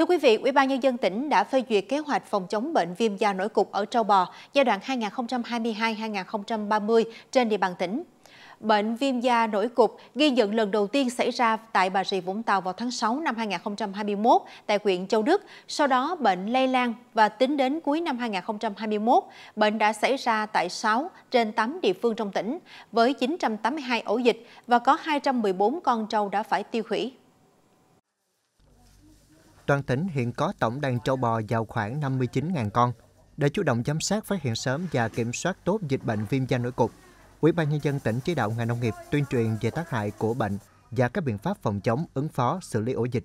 Thưa quý vị, Ủy ban nhân dân tỉnh đã phê duyệt kế hoạch phòng chống bệnh viêm da nổi cục ở trâu bò giai đoạn 2022-2030 trên địa bàn tỉnh. Bệnh viêm da nổi cục ghi nhận lần đầu tiên xảy ra tại Bà Rịa Vũng Tàu vào tháng 6 năm 2021 tại huyện Châu Đức. Sau đó, bệnh lây lan và tính đến cuối năm 2021, bệnh đã xảy ra tại 6 trên 8 địa phương trong tỉnh với 982 ổ dịch và có 214 con trâu đã phải tiêu hủy. Toàn tỉnh hiện có tổng đàn châu bò vào khoảng 59.000 con. Để chủ động giám sát, phát hiện sớm và kiểm soát tốt dịch bệnh viêm da nổi cục, Ủy ban nhân dân tỉnh chỉ đạo ngành nông nghiệp tuyên truyền về tác hại của bệnh và các biện pháp phòng chống, ứng phó, xử lý ổ dịch.